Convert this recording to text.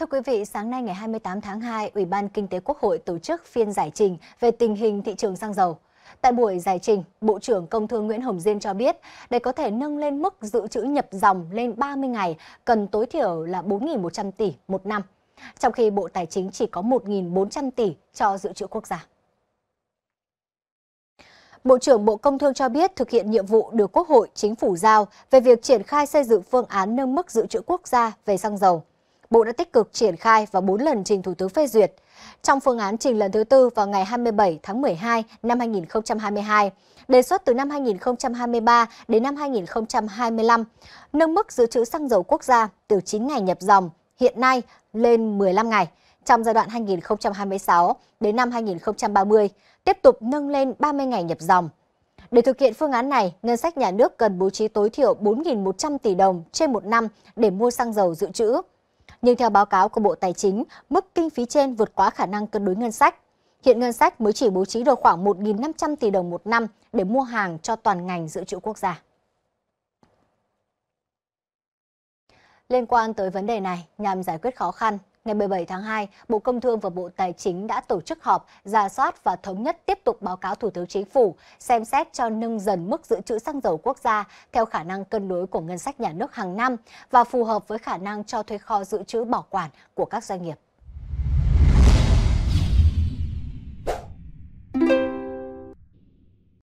Thưa quý vị, sáng nay ngày 28 tháng 2, Ủy ban Kinh tế Quốc hội tổ chức phiên giải trình về tình hình thị trường xăng dầu. Tại buổi giải trình, Bộ trưởng Công Thương Nguyễn Hồng Diên cho biết để có thể nâng lên mức dự trữ nhập dòng lên 30 ngày cần tối thiểu là 4.100 tỷ một năm, trong khi Bộ Tài chính chỉ có 1.400 tỷ cho dự trữ quốc gia. Bộ trưởng Bộ Công Thương cho biết thực hiện nhiệm vụ được Quốc hội, Chính phủ giao về việc triển khai xây dựng phương án nâng mức dự trữ quốc gia về xăng dầu Bộ đã tích cực triển khai và 4 lần trình Thủ tướng phê duyệt. Trong phương án trình lần thứ tư vào ngày 27 tháng 12 năm 2022, đề xuất từ năm 2023 đến năm 2025, nâng mức dự trữ xăng dầu quốc gia từ 9 ngày nhập dòng hiện nay lên 15 ngày trong giai đoạn 2026 đến năm 2030, tiếp tục nâng lên 30 ngày nhập dòng. Để thực hiện phương án này, ngân sách nhà nước cần bố trí tối thiểu 4.100 tỷ đồng trên một năm để mua xăng dầu dự trữ. Nhưng theo báo cáo của Bộ Tài chính, mức kinh phí trên vượt quá khả năng cân đối ngân sách. Hiện ngân sách mới chỉ bố trí được khoảng 1.500 tỷ đồng một năm để mua hàng cho toàn ngành dự trữ quốc gia. Liên quan tới vấn đề này, nhằm giải quyết khó khăn, Ngày 17 tháng 2, Bộ Công Thương và Bộ Tài chính đã tổ chức họp, ra soát và thống nhất tiếp tục báo cáo Thủ tướng Chính phủ xem xét cho nâng dần mức dự trữ xăng dầu quốc gia theo khả năng cân đối của ngân sách nhà nước hàng năm và phù hợp với khả năng cho thuê kho dự trữ bảo quản của các doanh nghiệp.